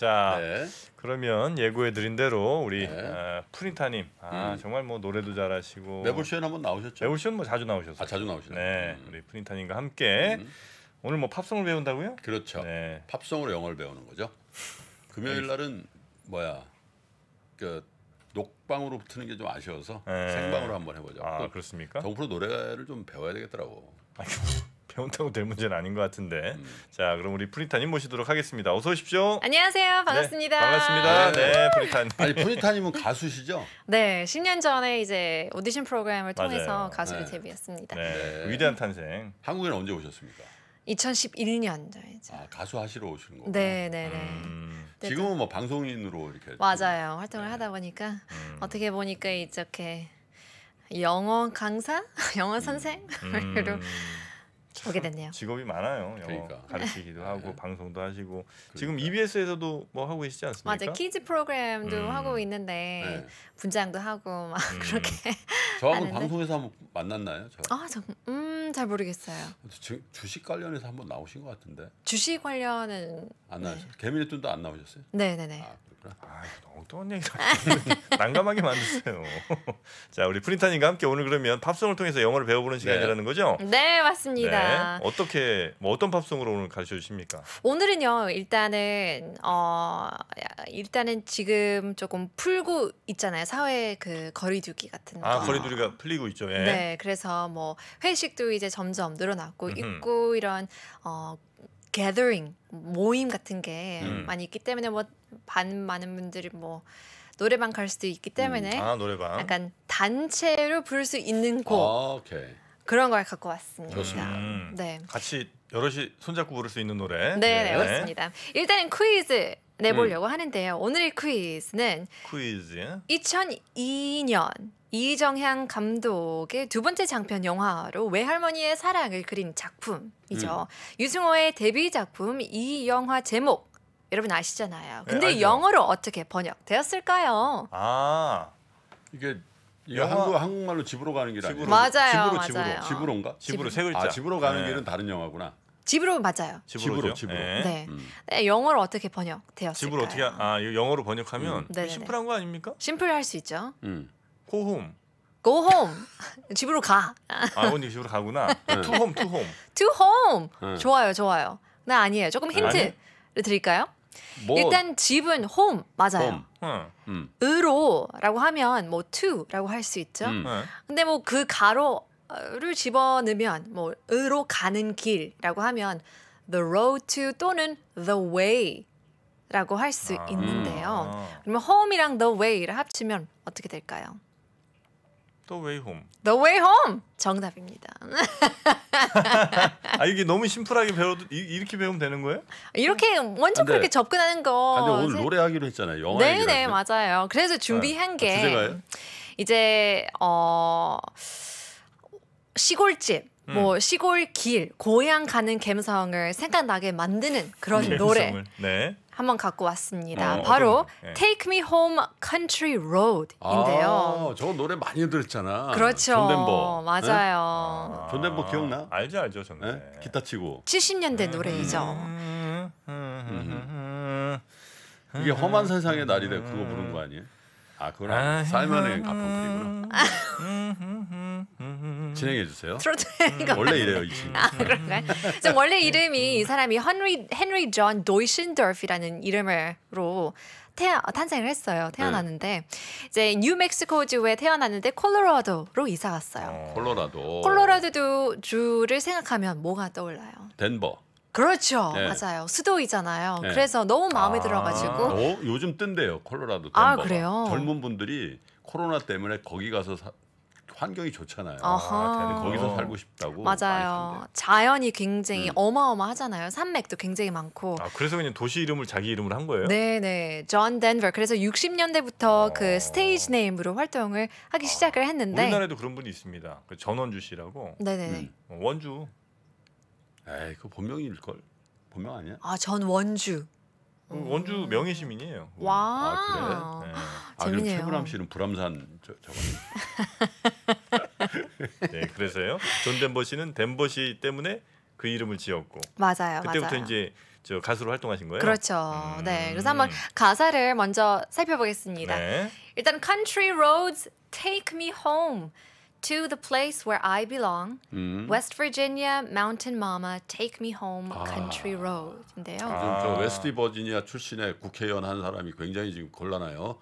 자 네. 그러면 예고해 드린 대로 우리 네. 어, 프린타님 아, 음. 정말 뭐 노래도 잘하시고 매불쇼에 한번 나오셨죠? 매불쇼는 뭐 자주 나오셨어요. 아 자주 나오시네. 네, 음. 우리 프린타님과 함께 음. 오늘 뭐 팝송을 배운다고요? 그렇죠. 네. 팝송으로 영어를 배우는 거죠. 금요일 날은 뭐야 그 녹방으로 붙는 게 좀 아쉬워서 네. 생방으로 한번 해보죠. 아 그렇습니까? 정프로 노래를 좀 배워야 되겠더라고. 그렇다고 될 문제는 아닌 것 같은데. 음. 자, 그럼 우리 프리타님 모시도록 하겠습니다. 어서 오십시오. 안녕하세요. 네, 반갑습니다. 네, 반갑습니다. 네, 네, 프리타님. 아니, 프리타님은 가수시죠? 네, 10년 전에 이제 오디션 프로그램을 통해서 맞아요. 가수로 네. 데뷔했습니다. 네, 네, 위대한 탄생. 한국에는 언제 오셨습니까? 2011년 이죠 아, 가수 하시러 오시는 거 네, 네, 네. 음. 지금은 뭐 방송인으로 이렇게 맞아요. 활동을 네. 하다 보니까 음. 어떻게 보니까 이렇게 영어 강사, 영어 선생으로 음. 음. 오게 됐네요. 직업이 많아요. 그러니까. 가르치기도 하고 네. 방송도 하시고 그러니까. 지금 EBS에서도 뭐 하고 계시지 않습니까? 맞아 키즈 프로그램도 음. 하고 있는데 네. 분장도 하고 막 음. 그렇게. 저하고 방송에서 한번 만났나요? 저? 아, 저, 음, 잘 모르겠어요. 주, 주식 관련해서 한번 나오신 것 같은데. 주식 관련은 안 나왔어요. 네. 개미네 뜬도 안 나오셨어요? 네, 네, 네. 아, 그랬구 아, 너무 또 얘기 난감하게 만드세요. 자, 우리 프린타님과 함께 오늘 그러면 팝송을 통해서 영어를 배워보는 네. 시간이라는 거죠? 네, 맞습니다. 네. 어떻게 뭐 어떤 팝송으로 오늘 가르쳐 주십니까? 오늘은요, 일단은 어 일단은 지금 조금 풀고 있잖아요. 사회 그 거리두기 같은 아, 거. 아, 거리두기가 풀리고 있죠. 예. 네, 그래서 뭐 회식도 이제 점점 늘어났고 음흠. 있고 이런 어 게더링 모임 같은 게 음. 많이 있기 때문에 뭐 반 많은 분들이 뭐 노래방 갈 수도 있기 때문에 음. 아, 노래방. 약간 단체로 부를 수 있는 곡 아, 오케이. 그런 걸 갖고 왔습니다. 좋습니다. 음. 네. 같이 여럿이 손잡고 부를 수 있는 노래. 네, 네. 그렇습니다. 일단은 퀴즈 내보려고 음. 하는데요. 오늘의 퀴즈는 퀴즈 2002년 이정향 감독의 두 번째 장편 영화로 외할머니의 사랑을 그린 작품이죠. 음. 유승호의 데뷔 작품 이 영화 제목 여러분 아시잖아요. 네, 근데 네, 영어로 어떻게 번역되었을까요? 아 이게 영화... 한국 한국말로 집으로 가는 길 아니에요? 맞아요. 집으로 맞아요. 집으로 집으로인가? 집으로 세 글자. 아 집으로 가는 네. 길은 다른 영화구나. 집으로 맞아요. 집으로 집으로. 네. 네. 음. 네. 영어로 어떻게 번역되었을까요? 집으로 어떻게 아 영어로 번역하면 음. 심플한 거 아닙니까? 심플할 수 있죠. 음. 호홈. Go home. 집으로 가. 아, 언니 집으로 가구나. 네. to home, to home. To home. 네. 좋아요, 좋아요. 나 아니에요. 조금 네. 힌트를 아니? 드릴까요? 뭐... 일단 집은 home 맞아요. home. 음. 으로라고 하면 뭐 to라고 할 수 있죠. 음. 네. 근데 뭐 그 가로를 집어넣으면 뭐 으로 가는 길이라고 하면 the road to 또는 the way 라고 할수 아. 있는데요. 아. 그러면 home이랑 the way를 합치면 어떻게 될까요? The Way Home. The Way Home 정답입니다. 아 이게 너무 심플하게 배워도 이, 이렇게 배우면 되는 거예요? 이렇게 먼저 음. 그렇게 접근하는 거. 아, 근데 오늘 노래하기로 했잖아요. 영화 네네 네, 맞아요. 그래서 준비한 아, 게 아, 이제 어 시골집 음. 뭐 시골 길, 고향 가는 갬성을 생각나게 만드는 그런 음. 노래. 네. 한번 갖고 왔습니다. 어, 바로 어떤, 네. Take Me Home Country Road인데요. 아, 저 노래 많이 들었잖아. 그렇죠. 존덴버. 맞아요. 네? 아, 존덴버 기억나? 알죠, 알죠, 존덴. 네? 네? 기타 치고. 70년대 노래이죠. 음. 음. 음, 이게 험한 세상의 날이래 그거 부른 거 아니에요? 아 그건 아, 사의 가펑클이구나. 진행해 주세요. 트로트가 원래 이래요 이 친구. 아 그런가요? 원래 이름이 이 사람이 헨리 헨리 존 도이신더프라는 이름으로 태어, 탄생을 했어요. 태어났는데 네. 이제 뉴멕시코주에 태어났는데 콜로라도로 이사 갔어요. 어, 콜로라도. 콜로라도 주를 생각하면 뭐가 떠올라요? 덴버. 그렇죠. 네. 맞아요. 수도이잖아요. 네. 그래서 너무 마음에 아 들어가지고. 어? 요즘 뜬대요. 콜로라도. 아, 그래요? 젊은 분들이 코로나 때문에 거기 가서 사, 환경이 좋잖아요. 아, 거기서 살고 싶다고. 맞아요. 자연이 굉장히 음. 어마어마하잖아요. 산맥도 굉장히 많고. 아, 그래서 그냥 도시 이름을 자기 이름으로 한 거예요? 네, 네. 존 덴버. 그래서 60년대부터 아. 어. 그 스테이지 네임으로 활동을 하기 아. 시작을 했는데 우리나라에도 그런 분이 있습니다. 그 전원주 씨라고. 네, 네. 음. 어, 원주 에이 그 본명일 걸. 본명 아니야? 아, 전 원주. 그 원주 명예 시민이에요. 음. 와. 아 그래? 네. 아 재밌네요. 최불암 씨는 불암산 저 저거네. 네, 그래서요. 존 덴버 씨는 덴버 씨 때문에 그 이름을 지었고 맞아요. 그때부터 맞아요. 이제 저 가수로 활동하신 거예요. 그렇죠. 음. 네. 그래서 한번 가사를 먼저 살펴보겠습니다. 네. 일단 Country Roads Take Me Home To the place where I belong, 음. West Virginia, Mountain Mama, Take Me Home, 아. Country Road인데요. 아. 저 웨스트 버지니아 출신의 국회의원 한 사람이 굉장히 지금 곤란해요.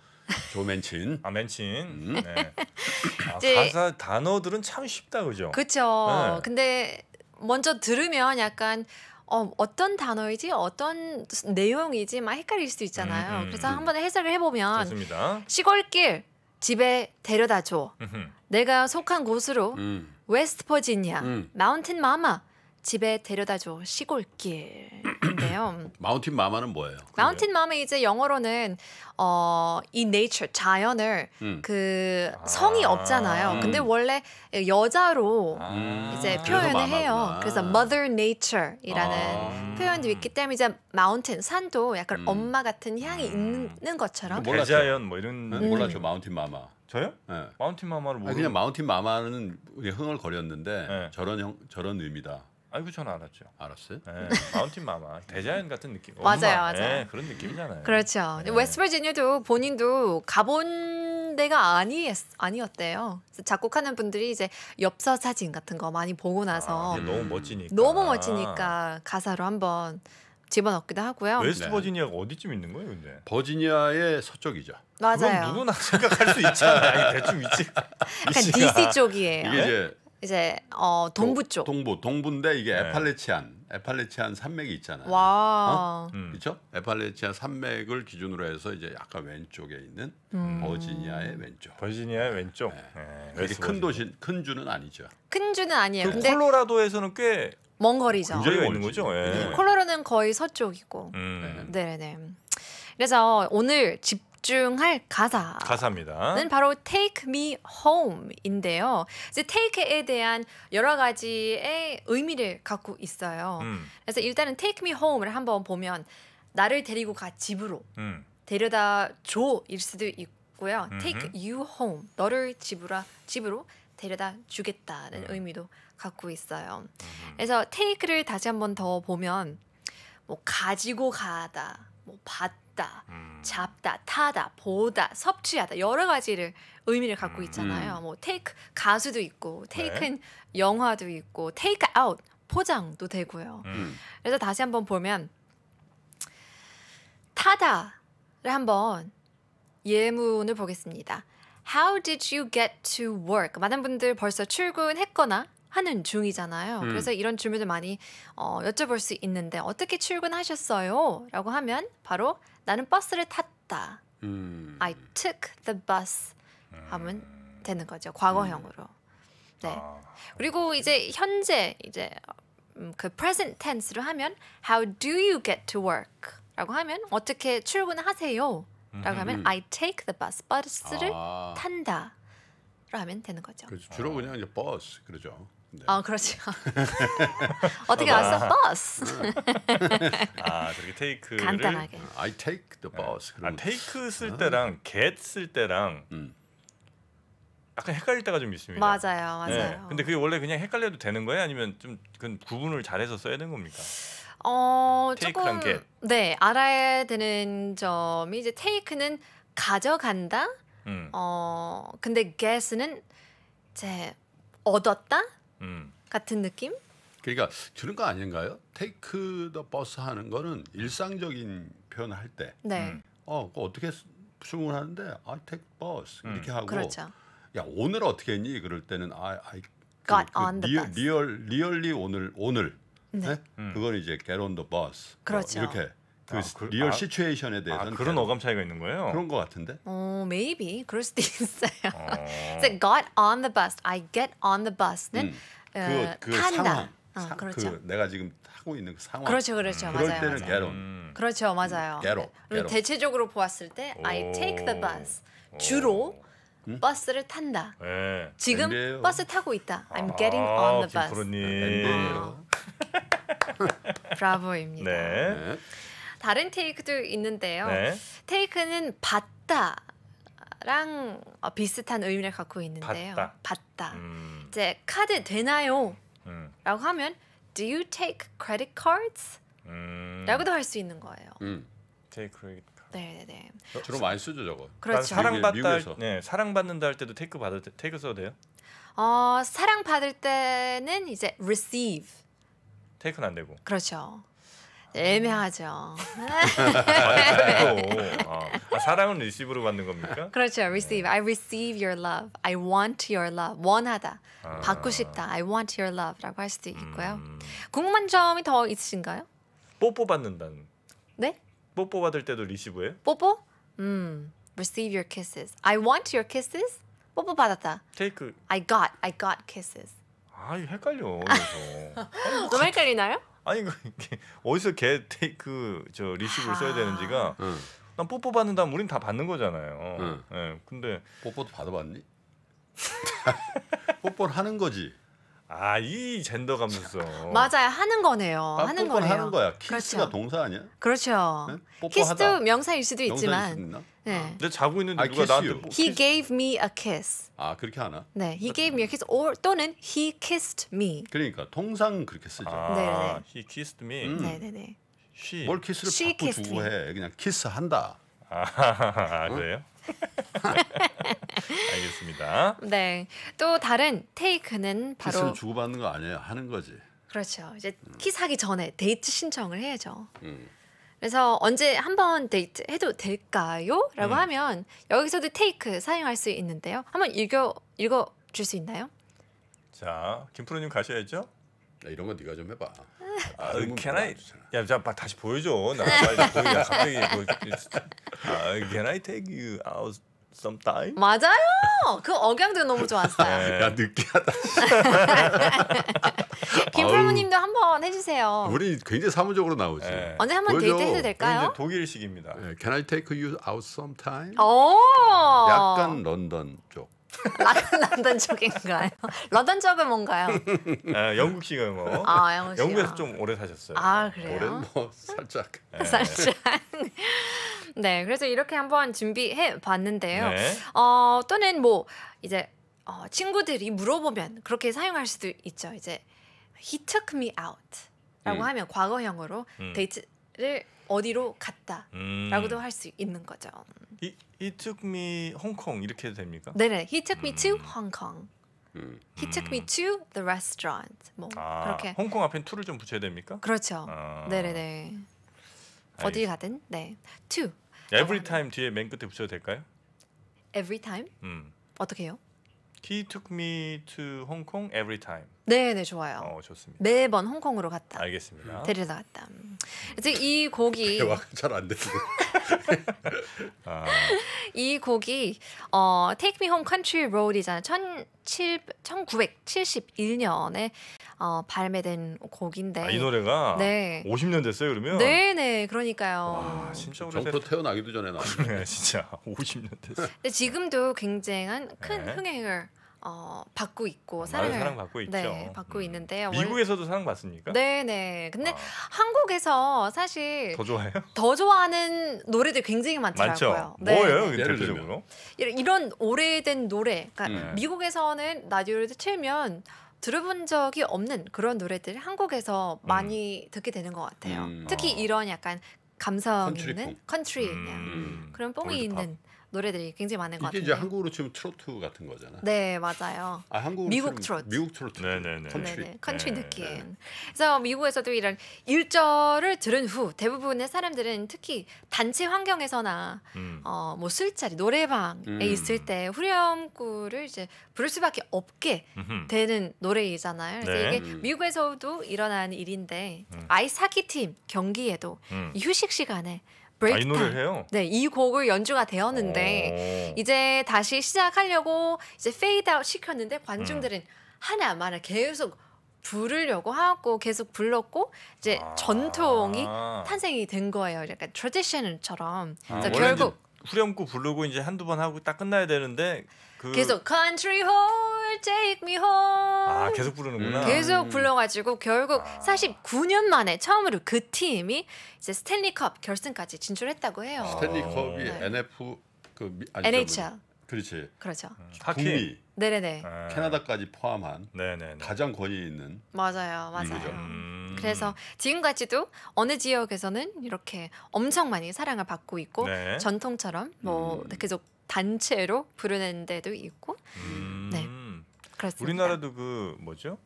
조맨친. 아 맨친. 음. 네. 아, 이제- 가사 단어들은 참 쉽다 그죠? 그쵸. 네. 근데 먼저 들으면 약간 어, 어떤 단어이지 어떤 내용이지 막 헷갈릴 수 있잖아요. 음, 음, 그래서 한번 해석을 해보면 좋습니다. 시골길 집에 데려다 줘. 음흠. 내가 속한 곳으로 음. 웨스트 버지니아, 음. 마운틴 마마 집에 데려다줘 시골길인데요. 마운틴 마마는 뭐예요? 마운틴 마마 이제 영어로는 어 이 네이처 자연을 음. 그 성이 아. 없잖아요. 음. 근데 원래 여자로 음. 이제 표현을 해요. 그래서 mother nature이라는 아. 표현도 있기 때문에 이제 마운틴 산도 약간 음. 엄마 같은 향이 음. 있는 것처럼. 몰라 자연 뭐 이런 음, 몰랐죠 마운틴 마마. 저요? 네. 마운틴 마마를 모르. 그냥 마운틴 마마는 흥얼거렸는데 네. 저런 형, 저런 의미다. 아이고 저는 알았죠. 알았어요? 네, 마운틴 마마 대자연 같은 느낌. 엄마, 예, 맞아요, 맞아요. 네, 그런 느낌이잖아요. 그렇죠. 네. 예. 웨스트버지니아도 본인도 가본 데가 아니 아니었대요. 작곡하는 분들이 이제 엽서 사진 같은 거 많이 보고 나서 아, 너무 멋지니까 너무 멋지니까 가사로 한번 집어넣기도 하고요. 웨스트버지니아가 네. 어디쯤 있는 거예요, 근데? 버지니아의 서쪽이죠. 맞아요. 누구나 생각할 수 있잖아요. 대충 위치. 약간 DC 쪽이에요. 이게 이제 이제 어 동부 쪽. 동부 동부인데 이게 네. 에팔레치안 에팔레치안 산맥이 있잖아요. 와. 어? 음. 그렇죠? 에팔레치안 산맥을 기준으로 해서 이제 약간 왼쪽에 있는 음. 버지니아의 왼쪽. 버지니아의 왼쪽. 네. 네. 되큰 도시 큰 주는 아니죠. 큰 주는 아니에요. 그 콜로라도에서는 꽤 먼 거리죠. 굉장히 있는 거죠. 예. 콜로라는 거의 서쪽이고. 음. 네네. 네, 그래서 오늘 집 집중할 가사. 가사입니다.는 바로 Take Me Home인데요. 이제 Take에 대한 여러 가지의 의미를 갖고 있어요. 음. 그래서 일단은 Take Me Home를 한번 보면 나를 데리고 가 집으로 음. 데려다 줘 일 수도 있고요. 음 Take you home 너를 집으로 집으로 데려다 주겠다는 음. 의미도 갖고 있어요. 음 그래서 Take를 다시 한번 더 보면 뭐 가지고 가다, 뭐 받. 먹다, 음. 잡다, 타다, 보다, 섭취하다 여러 가지를 의미를 갖고 음. 있잖아요. 음. 뭐 테이크 가수도 있고 테이크인 네. 영화도 있고 테이크 아웃 포장도 되고요. 음. 그래서 다시 한번 보면 타다를 한번 예문을 보겠습니다. How did you get to work? 많은 분들 벌써 출근했거나 하는 중이잖아요. 음. 그래서 이런 질문을 많이 어, 여쭤볼 수 있는데 어떻게 출근하셨어요? 라고 하면 바로 나는 버스를 탔다. 음. I took the bus 하면 음. 되는 거죠. 과거형으로. 음. 네. 아. 그리고 이제 현재 이제 음, 그 present tense를 하면 how do you get to work? 라고 하면 어떻게 출근하세요? 라고 하면 I take the bus. 버스를 아. 탄다. 라면 되는 거죠. 그렇죠. 주로 그냥 이제 버스 그러죠. 네. 아 그렇지. 어떻게 왔어? 버스. 음. 아 저렇게 테이크를 간단하게. 아, I take the 네. bus. 아 테이크 쓸 아. 때랑 get 쓸 때랑 음. 약간 헷갈릴 때가 좀 있습니다. 맞아요, 네. 맞아요. 네. 근데 그게 원래 그냥 헷갈려도 되는 거예요? 아니면 좀 그 구분을 잘해서 써야 되는 겁니까? 어 조금 get. 네 알아야 되는 점이 이제 테이크는 가져간다. 음. 어 근데 get는 이제 얻었다. 음. 같은 느낌? 그러니까 그런 거 아닌가요? 테이크 더 버스 하는 거는 일상적인 표현 할 때. 네. 그 어, 어떻게 주문하는데 I take bus 이렇게 하고 그렇죠. 야, 오늘 어떻게 했니? 그럴 때는 I 아, I 그, got 그, on 그 리얼, 리얼 리얼리 오늘 오늘 네. 네? 음. 그건 이제 get on the bus. 뭐 그렇죠. 어, 이렇게 그 아, 그, 리얼 아, 시츄에이션에 대해서 아, 그런 계속. 어감 차이가 있는 거예요? 그런 것 같은데? 어, maybe 그럴 수도 있어요. 어. so got on the bus, I get on the bus는 음. 그, 어, 그, 그 탄다. 상황. 어, 사, 그렇죠. 그 내가 지금 하고 있는 그 상황. 그렇죠, 그렇죠. 음. 그럴 맞아요, 때는 맞아요. 음. 그렇죠, 음. 맞아요. 게로. 음, 대체적으로 보았을 때 오. I take the bus. 주로 음? 버스를 탄다. 네. 지금 MBA요. 버스 타고 있다. I'm 아, getting on the bus. 브라보입니다. 네. 네. 다른 테이크도 있는데요. 네. 테이크는 봤다랑 어, 비슷한 의미를 갖고 있는데요. 봤다. 봤다. 음. 이제 카드 되나요? 음. 라고 하면 Do you take credit cards? 음. 라고도 할 수 있는 거예요. 음. Take credit 네네네. 어, 주로 많이 쓰죠 저거. 그렇죠. 사랑받다. 네, 사랑받는다 할 때도 테이크 받을 때 테이크 써도 돼요? 어 사랑 받을 때는 이제 receive. 테이크는 안 되고. 그렇죠. 애매하죠. 아, 사랑은 리시브로 받는 겁니까? 그렇죠. receive. I receive your love. I want your love. 원하다. 아. 받고 싶다. I want your love라고 할 수도 있고요. 음. 궁금한 점이 더 있으신가요? 뽀뽀 받는다는. 네? 뽀뽀 받을 때도 리시브예요? 뽀뽀? 음. receive your kisses. I want your kisses. 뽀뽀 받았다. take I got. I got kisses. 아, 헷갈려. 너무 헷갈리나요? 아니 그 어디서 개 테이크 그, 저 리시브를 써야 되는지가 아. 응. 난 뽀뽀 받는다면 우린 다 받는 거잖아요. 예. 응. 네, 근데 뽀뽀도 받아봤니? 뽀뽀를 하는 거지. 아, 이 젠더 감수성. 맞아요. 하는 거네요. 아, 하는 거네요. 하는 거야. 키스가 그렇죠. 동사 아니야? 그렇죠. 네? 키스도 명사일 수도 있지만. 네. 아. 근데 자고 있는데 I 아, 누가 나한테 뭐, He gave me a kiss. 아, 그렇게 하나? 네. He gave me a kiss or 또는 he kissed me. 그러니까 통상 그렇게 쓰죠. 아, 네네. 네. he kissed me. 음. 네, 네, 네. s 뭘 키스를 받고 주고 해. 그냥 키스한다. 아, 아 그래요? 응? 알겠습니다. 네. 또 다른 테이크는 바로 키스를 주고받는 거 아니에요. 하는 거지. 그렇죠. 이제 음. 키스하기 전에 데이트 신청을 해야죠. 음. 그래서 언제 한번 데이트 해도 될까요? 라고 음. 하면 여기서도 테이크 사용할 수 있는데요. 한번 읽어 읽어 줄수 있나요? 자, 김프로님 가셔야죠. 야, 아, 이런 거 네가 좀 해봐. 아, can I? 야, 자, 다시 보여줘. 나 네. 빨리 야, 갑자기 뭐, 아, can I take you out sometime? 맞아요. 그 억양도 너무 좋았어요. 네. 야, 느끼하다. 김풀무님도 한번 해주세요. 우리 굉장히 사무적으로 나오지. 네. 언제 한번 데이트 해도 될까요? 독일식입니다. 네, can I take you out sometime? 오. 약간 런던 쪽. 런던 쪽인가요? 런던 쪽은 뭔가요? 아, 영국식 음어. 뭐. 아, 영국식. 영국에서 좀 오래 사셨어요. 아, 그래요? 오래 뭐 살짝. 네. 살짝. 네, 그래서 이렇게 한번 준비해 봤는데요. 네. 어, 또는 뭐 이제 어, 친구들이 물어보면 그렇게 사용할 수도 있죠. 이제 he took me out라고 음. 하면 과거형으로 음. 데이트를 어디로 갔다라고도 음. 할수 있는 거죠. He, he took me Hong Kong 이렇게 해도 됩니까? 네네, he took me to Hong Kong. He took me to the restaurant. 뭐 아, 그렇게. 홍콩 앞엔 to를 좀 붙여야 됩니까? 그렇죠. 아. 네네네. 어디 가든 네 to. Every time 뒤에 맨 끝에 붙여도 될까요? Every time? 음. 어떻게 해요? He took me to Hong Kong every time. 네, 네, 좋아요. 어, 좋습니다. 매번 홍콩으로 갔다. 알겠습니다. 음, 데리러 갔다. 음. 이제 이 곡이 잘안 되는데. 아. 이 곡이 어 Take Me Home Country Road이잖아요. 17, 1971년에 어, 발매된 곡인데 아, 이 노래가 네. 50년 됐어요 그러면? 네네 그러니까요. 와, 진짜 오래 정프 태어나기도 전에 나왔네. 진짜 50년 됐어. 근데 지금도 굉장한 큰 네. 흥행을 어, 받고 있고 아, 사랑을 사랑받고 있죠. 네, 받고 음. 있는데요. 미국에서도 사랑받습니까? 네, 네. 근데 아. 한국에서 사실 더 좋아해요? 더 좋아하는 노래들 굉장히 많더라고요. 네, 네. 뭐예요? 대표적으로? 이런, 이런 오래된 노래. 그러니까 음. 네. 미국에서는 라디오를 틀면 들어본 적이 없는 그런 노래들 한국에서 음. 많이 듣게 되는 것 같아요. 음. 특히 아. 이런 약간 감성 있는 컨트리 그냥 음. 그런 뽕이 있는 노래들이 굉장히 많은 것 같아요. 이게 이제 한국으로 치면 트로트 같은 거잖아. 네, 맞아요. 아, 한국 미국 트로트. 미국 트로트. 네네네. 네, 네. 컨트리. 네, 컨트리 느낌. 네네. 그래서 미국에서도 이런 일절을 들은 후 대부분의 사람들은 특히 단체 환경에서나 음. 어, 뭐 술자리, 노래방에 음. 있을 때 후렴구를 이제 부를 수밖에 없게 음흠. 되는 노래이잖아요. 그래서 네. 이게 음. 미국에서도 일어난 일인데 음. 아이스 하키 팀 경기에도 음. 휴식 시간에 브레이크 아, 노래를 해요? 네, 이 곡을 연주가 되었는데 어. 이제 다시 시작하려고 이제 페이드 아웃 시켰는데 관중들은 음. 하나 마나 계속 부르려고 하고 계속 불렀고 이제 아. 전통이 탄생이 된 거예요. 약간 트레디션처럼. 아, 음, 결국 후렴구 부르고 이제 한두 번 하고 딱 끝나야 되는데 그... 계속 Country Hall, Take Me Home. 아 계속 부르는구나. 음. 계속 불러가지고 결국 아. 49년 만에 처음으로 그 팀이 이제 스탠리컵 결승까지 진출했다고 해요. 스탠리컵이 아. 네. NF 그 아니, NHL. 그렇지. 그렇죠. 음. 하키. 북미. 네네네. 아. 캐나다까지 포함한 네네네. 가장 권위 있는 맞아요, 맞아요. 음. 그래서 지금까지도 어느 지역에서는 이렇게 엄청 많이 사랑을 받고 있고 네. 전통처럼 뭐 음. 계속 단체로 부르는 데도 있고 음. 네 그렇습니다. 우리나라도 그 뭐죠?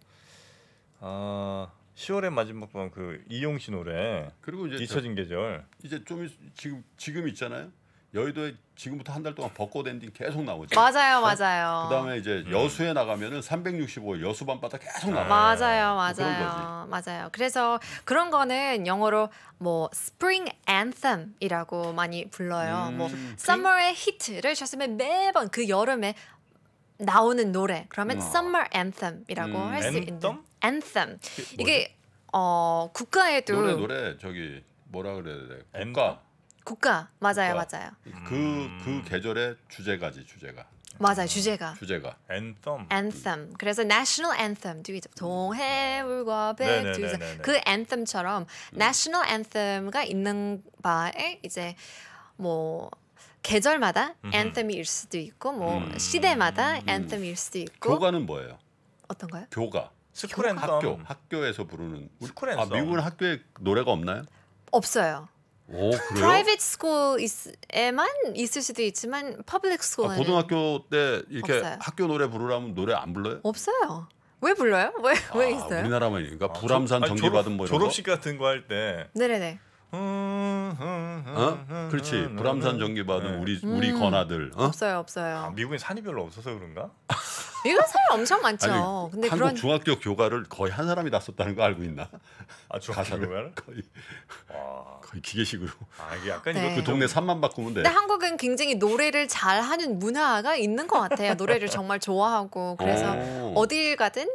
아 10월의 마지막 밤그 이용신 노래 그리고 이제 잊혀진 계절 이제 좀 지금 지금 있잖아요. 여의도에 지금부터 한 달 동안 벚꽃 엔딩 계속 나오죠. 맞아요, 맞아요. 그다음에 이제 음. 여수에 나가면은 365일 여수 밤바다 계속 나와요. 맞아요, 뭐 맞아요, 맞아요. 그래서 그런 거는 영어로 뭐 Spring a n t h e m 이라고 많이 불러요. 음, 뭐 e r 의 히트를 쳤으면 매번 그 여름에 나오는 노래 그러면 음. Summer a n t h e m 이라고할수 음. 있는 Anthem. 이게 어 국가에도 노래 노래 저기 뭐라 그래야 돼? 국가 앤텀? 국가 맞아요 국가. 맞아요. 그그 그, 그 음. 계절의 주제가지 주제가. 맞아요 주제가. 주제가. 앤텀. 앤텀. 그래서 national anthem 뒤에 동해물과 백두산 네, 네, 네, 그 e m 처럼 음. national anthem가 있는 바에 이제 뭐 계절마다 a n t h e m 일 수도 있고 뭐 음. 시대마다 a n t h e m 일 수도 있고. 교가는 뭐예요? 어떤가요? 교가. 스쿨 앤 학교 학교에서 부르는. 스쿨 앤아 미국은 학교에 노래가 없나요? 없어요. 오, 그래요? 프라이빗 스쿨에만 있을 수도 있지만 퍼블릭 스쿨은 아, 고등학교 때 이렇게 없어요. 학교 노래 부르라면 노래 안 불러요? 없어요. 왜 불러요? 왜, 아, 왜 있어요? 우리나라만 이니까 아, 불암산 정기받은 뭐 이런 졸업식 거? 같은 거 할 때. 네네네. 음, 음, 음, 어? 그렇지. 불암산 정기받은 네. 우리 우리 음, 건아들. 어? 없어요, 없어요. 아, 미국에 산이 별로 없어서 그런가? 이런 사람 엄청 많죠. 아니, 근데 한국 그런... 중학교 교과를 거의 한 사람이 다 썼다는 거 알고 있나? 아 중학교 교과 거의 거의 기계식으로. 아 이게 약간 네. 그 동네 산만 바꾸면 돼. 근데 한국은 굉장히 노래를 잘하는 문화가 있는 것 같아요. 노래를 정말 좋아하고 그래서 어딜 가든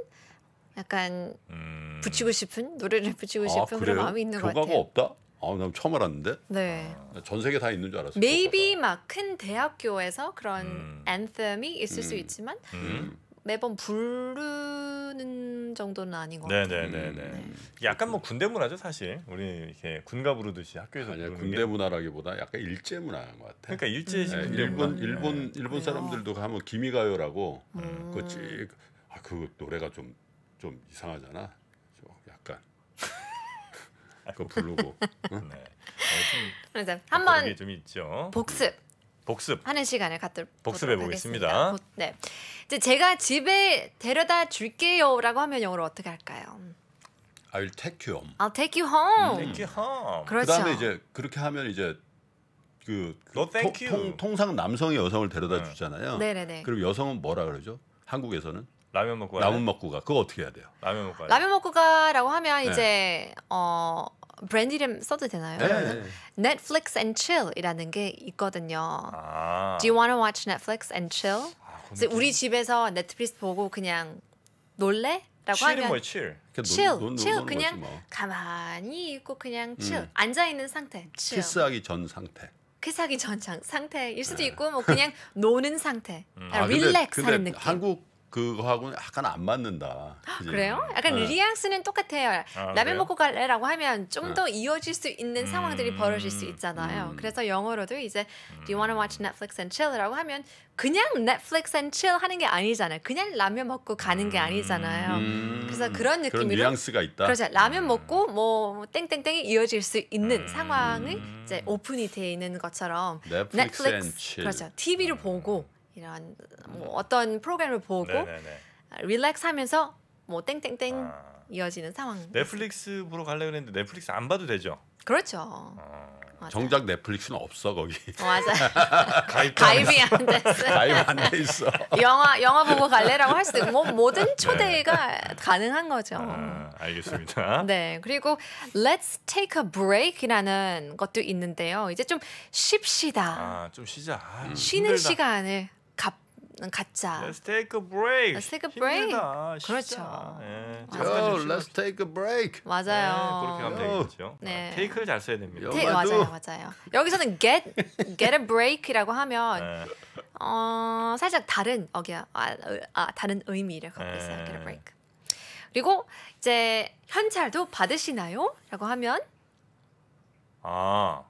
약간 음... 붙이고 싶은 노래를 붙이고 아, 싶은 아, 그런 마음이 있는 것 같아요. 교과가 없다? 아우 나 처음 알았는데. 네. 아. 전 세계 다 있는 줄 알았어요. 메이비 막큰 대학교에서 그런 음. 앤이 있을 음. 수 있지만 음. 매번 부르는 정도는 아닌 것 같아요. 네네네. 음. 네. 약간 뭐 군대 문화죠 사실. 우리 이렇게 군가 부르듯이 학교에서 아니야, 군대 게. 문화라기보다 약간 일제 문화인 것 같아. 그러니까 일제식 음. 네, 일본 문 네. 일본 일본 사람들도 가면 기미가요라고 음. 그찍아그 아, 그 노래가 좀좀 좀 이상하잖아. 그거 부르고. 네. 어, 좀 한번 좀 있죠. 복습. 복습 하는 시간을 갖도록 복습해 보겠습니다. 네, 이제 제가 집에 데려다 줄게요라고 하면 영어로 어떻게 할까요? I'll take you home. I'll take you home. Take you home. 그렇죠. 그다음에 이제 그렇게 하면 이제 그, 그 no, thank you. 통, 통상 남성이 여성을 데려다 네. 주잖아요. 네네네. 그리고 여성은 뭐라 그러죠? 한국에서는 라면 먹고 라면 먹고 가. 그거 어떻게 해야 돼요? 라면 먹고 가. 라면 먹고 가라고 하면 네. 이제 어. 브랜드 이름 써도 되나요? 네. n e t f l i 이라는게 있거든요. 아. Do you want to watch Netflix and Chill? 아, 그래서 우리 집에서 넷플릭스 보고 그냥 놀래? 라고 하면 뭐 chill. chill, 그냥 뭐. 가만히 있고 그냥 c 음. 앉아 있는 상태. chill. 키스하기 전 상태. 키스하기 전 상태일 수도 네. 있고 뭐 그냥 노는 상태. 음. 아, 릴렉스 하는 느낌. 한국 그거하고는 약간 안 맞는다. 그치? 그래요? 약간 네. 리앙스는 똑같아요. 아, 라면 먹고 갈래라고 하면 좀더 네. 이어질 수 있는 음, 상황들이 벌어질 수 있잖아요. 음. 그래서 영어로도 이제 Do you wanna watch Netflix and chill라고 하면 그냥 Netflix and chill 하는 게 아니잖아요. 그냥 라면 먹고 가는 게 음. 아니잖아요. 음, 그래서 그런 느낌이로 그런 뉘앙스가 있다. 그렇죠. 라면 음. 먹고 뭐, 뭐 땡땡땡이 이어질 수 있는 음. 상황이 이제 오픈이 돼 있는 것처럼 Netflix, Netflix 그렇죠. TV를 보고 이런 뭐 어떤 프로그램을 보고 네네네. 릴렉스하면서 뭐 땡땡땡 아. 이어지는 상황. 넷플릭스 보러 가려고 했는데 넷플릭스 안 봐도 되죠? 그렇죠. 아. 어. 맞아 정작 넷플릭스는 없어 거기. 어, 맞아. 가입이 안 됐어. 가입 안돼 있어. 영화 영화 보고 갈래라고 할수 있고 뭐, 모든 네. 초대가 네. 가능한 거죠. 아, 알겠습니다. 네 그리고 Let's take a break이라는 것도 있는데요. 이제 좀 쉽시다. 아좀 쉬자. 아, 쉬는 힘들다. 시간을 가짜. Let's take a break. Let's take a break. 힘들다, 그렇죠. 네, Yo, let's take a break. 맞아요. 네, 그렇게 가면 되겠죠. 아, 네. 아, 테이크를 잘 써야 됩니다. 테, 맞아요, 맞아요. 여기서는 get get a break이라고 하면 네. 어, 살짝 다른 어기야 아, 아 다른 의미를 갖고 있어요. 네. get a break. 그리고 이제 현찰도 받으시나요?라고 하면 아.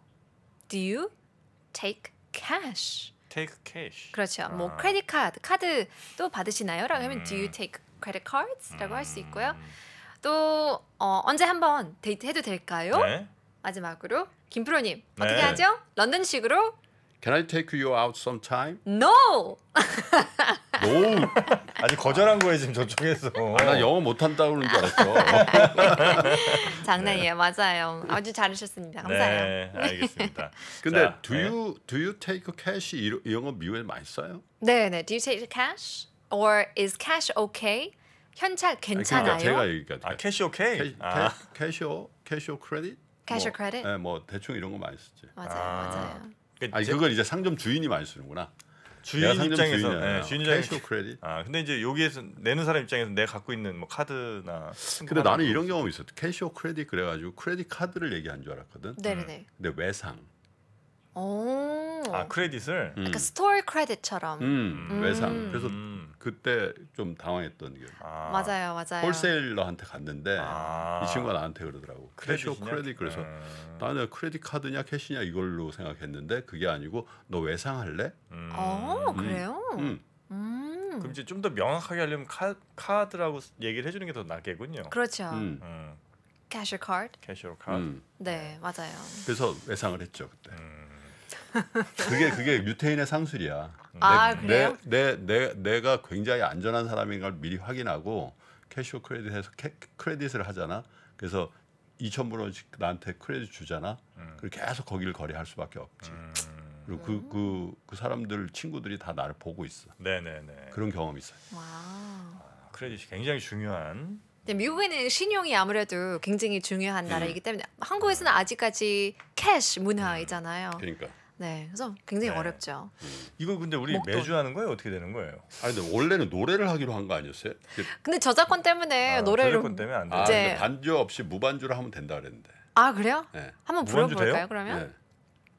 Do you take cash? take cash. 그렇죠. 뭐 아. 뭐 크레딧 카드 카드도 받으시나요?라고 하면 음. do you 음. take credit cards?라고 할 수 있고요. 음. 또 어, 언제 한번 데이트 해도 될까요? 네. 마지막으로 김프로님 어떻게 네. 하죠? 런던식으로 Can I take you out sometime? No. no. 아직 거절한 거예요 지금 저쪽에서. 아, 나 영어 못한다 그러는 줄 알았어. 장난이에요, 네. 맞아요. 아주 잘하셨습니다. 네, 감사해요. 네, 알겠습니다. 근데 자, do 네. you do you take cash 이런 거 미국에 많이 써요? 네, 네. Do you take cash or is cash okay? 현찰 그러니까 괜찮아요? 그 제가 얘기가 아, 캐시 오케이. 캐시 캐시오 캐시오 크레딧? 캐시오 크레딧? 네, 뭐 대충 이런 거 많이 쓰지. 맞아요, 맞아요. 아. 그러니까 아니 제... 그걸 이제 상점 주인이 많이 쓰는구나. 주인 입장에서 예, 주인 입장에서 크레딧. 아 근데 이제 여기에서 내는 사람 입장에서 내가 갖고 있는 뭐 카드나. 근데 나는 이런 없어. 경험이 있었어. 캐시오 크레딧 그래가지고 크레딧 카드를 얘기한 줄 알았거든. 네네. 네, 네. 음. 근데 외상. 오. 아 크레딧을. 음. 그러니까 스토어 크레딧처럼. 음, 음. 외상. 그래서 음. 그때 좀 당황했던 게 아. 맞아요, 맞아요. 홀세일러한테 갔는데 아. 이 친구가 나한테 그러더라고. 캐시오 크레딧 그래서 음. 나는 크레딧 카드냐 캐시냐 이걸로 생각했는데 그게 아니고 너 외상할래? 음. 어, 음. 그래요? 음. 음. 그럼 이제 좀 더 명확하게 하려면 카, 카드라고 얘기를 해주는 게 더 낫겠군요. 그렇죠. 캐시오 카드. 캐시오 카드. 네, 맞아요. 그래서 외상을 했죠 그때. 음. 그게 그게 유태인의 상술이야. 음. 아, 내, 그래요? 내, 내, 내, 가 굉장히 안전한 사람인 걸 미리 확인하고 캐시오 크레딧에서 캐, 크레딧을 하잖아. 그래서 2천만 원씩 나한테 크레딧 주잖아. 음. 그리고 계속 거기를 거래할 수밖에 없지. 음. 그리고 그, 그, 그 사람들 친구들이 다 나를 보고 있어. 네네네. 그런 경험이 있어요. 와. 아, 크레딧이 굉장히 중요한 미국에는 신용이 아무래도 굉장히 중요한 나라이기 음. 때문에 한국에서는 아직까지 캐시 문화이잖아요. 그러니까. 네, 그래서 굉장히 네. 어렵죠. 이거 근데 우리 목돈. 매주 하는 거예요? 어떻게 되는 거예요? 아니 근데 원래는 노래를 하기로 한 거 아니었어요? 근데 저작권 때문에 아, 노래를 저작권 때문에 안 아, 이제... 근 반주 없이 무반주로 하면 된다 그랬는데. 아 그래요? 네. 한번 불러볼까요? 그러면? 네.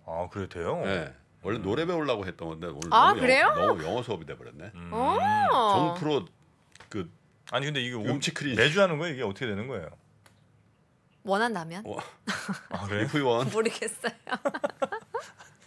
아 그래 돼요? 네. 원래 노래 배우려고 했던 건데 오늘 아, 너무, 그래요? 영어, 너무 영어 수업이 돼버렸네. 음. 정프로 그 아니 근데 이게 움치 크리 매주 하는 거예요? 이게 어떻게 되는 거예요? 원한다면? 어. 아, 그래? 모르겠어요.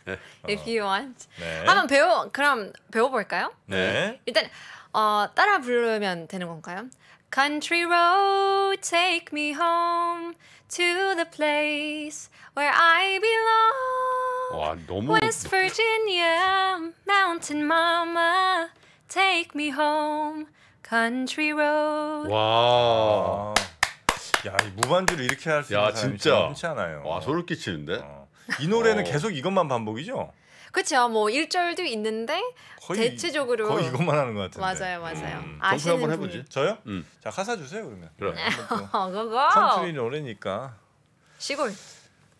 네. if you want. 네. 한번 배워 그럼 배워볼까요? 네. 일단 어, 따라 부르면 되는 건가요? Country road, take me home to the place where I belong. 와 너무. West Virginia, mountain mama, take me home, country road. 와. 야, 이 무반주를 이렇게 할 수 있는 야, 사람이 진짜. 흔치 않아요. 와, 소름 끼치는데? 어. 이 노래는 어. 계속 이것만 반복이죠? 그렇죠. 뭐 1절도 있는데 거의, 대체적으로 거의 이것만 하는 것 같은데. 맞아요, 맞아요. 음. 아시는 한번 해보지. 분이... 저요? 음. 자 가사 주세요 그러면. 그럼. 어, 그거. 컨트리 노래니까. 시골.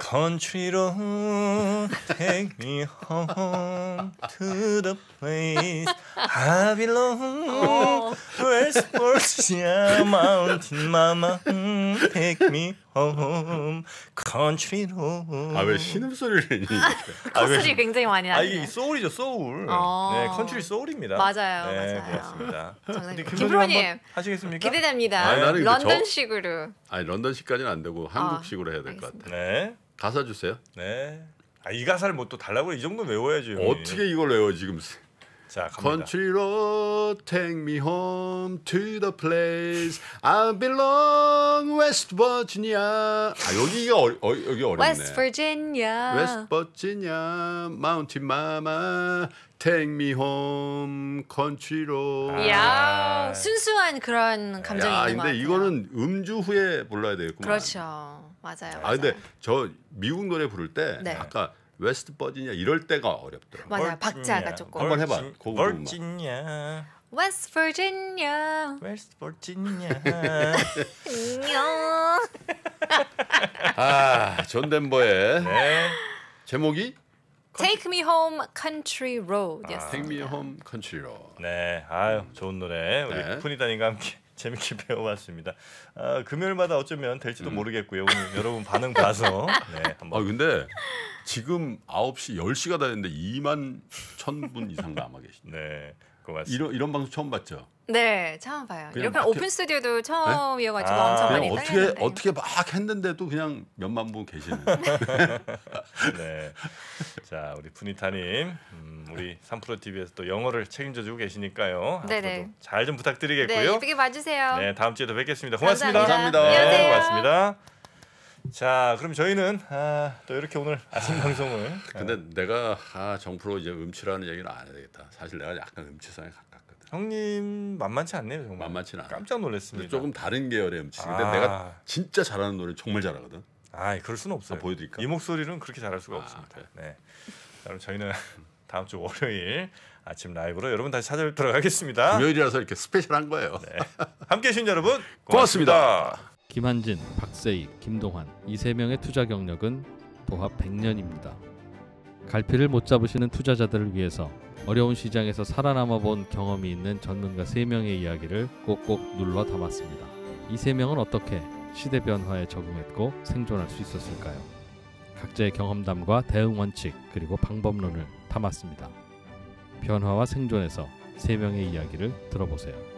c o u 로 take me home to the place I belong. Where s p o r mountain mama take me home, country home. 아왜 신음소리를? 컷소리 아, 아, 그 굉장히 많이 나요. 아 이게 소울이죠 소울. 어. 네, 컨트리 소울입니다. 맞아요, 네, 맞아요. 그렇습니다. 그 김프로님 하시겠습니까? 기대됩니다. 아니, 런던식으로. 저... 아니 런던식까지는 안 되고 한국식으로 해야 될 것 같아요. 네. 가사 주세요. 네. 아, 이 가사를 뭐 또 달라고 이 정도 외워야죠. 어떻게 이걸 외워 지금? 자, 갑니다. Country road, take me home to the place I belong, West Virginia. 아, 여기가 어, 어, 여기 어렵네. West Virginia. West Virginia, Mountain Mama. Take me home, country road. 야, 아. 순수한 그런 감정이 야, 있는 거 같아요. 근데 이거는 음주 후에 불러야 되겠구만. 그렇죠. 맞아요. 아 맞아요. 근데 저 미국 노래 부를 때 네. 아까 웨스트 버지니아 이럴 때가 어렵더라고. 맞아요. 박자가 조금. 한번 해봐. 버지니아. 웨스트 버지니아. 웨스트 버지니아. 안녕. 아, 존 덴버의 네. 제목이 Take Me Home Country r o a d 아, Take Me Home Country Road. 네, 아유 좋은 노래 우리 네. 푸니다님과 함께 재밌게 배워봤습니다. 아, 금요일마다 어쩌면 될지도 음. 모르겠고요. 오늘 여러분 반응 봐서 네, 한번. 아 근데 지금 9시 10시가 다 됐는데 2만 1000분 이상 도아마 계시네. 고맙습니다. 이런 이런 방송 처음 봤죠? 네, 처음 봐요. 이렇게 마 오픈 스튜디오도 네? 처음이어가지고 네? 엄청 아, 많이 어떻게 어떻게 막 했는데도 그냥 몇만 분 계시는. 네, 자 우리 분이타님. 음. 우리 3프로 TV에서 또 영어를 책임져주고 계시니까요. 네네. 잘좀 네, 부탁드리겠고요. 네, 쁘게 봐주세요. 네, 다음 주에 또 뵙겠습니다. 고맙습니다. 감사합니다. 감사합니다. 네, 네 고맙습니다. 자, 그럼 저희는 아, 또 이렇게 오늘 아침 아, 방송을. 네. 근데 네. 내가 아, 정프로 이제 음치라는 얘기는 안 해야 되겠다. 사실 내가 약간 음치상에 가깝거든. 형님 만만치 않네요, 정말. 만만치 않아. 깜짝 놀랐습니다. 조금 다른 계열의 음치. 근데 아. 내가 진짜 잘하는 노래 정말 잘하거든. 아, 그럴 수는 없어요. 아, 보여드릴까? 이 목소리는 그렇게 잘할 수가 아, 없습니다. 그래. 네. 그럼 저희는 다음 주 월요일 아침 라이브로 여러분 다시 찾아뵙도록 하겠습니다. 금요일이라서 이렇게 스페셜한 거예요. 네. 함께해 주신 여러분 고맙습니다. 고맙습니다. 김한진, 박세희, 김동환 이 세 명의 투자 경력은 도합 100년입니다. 갈피를 못 잡으시는 투자자들을 위해서 어려운 시장에서 살아남아 본 경험이 있는 전문가 3명의 이야기를 꼭꼭 눌러 담았습니다. 이 3명은 어떻게 시대 변화에 적응했고 생존할 수 있었을까요? 각자의 경험담과 대응 원칙 그리고 방법론을 담았습니다. 변화와 생존에서 세 명의 이야기를 들어보세요.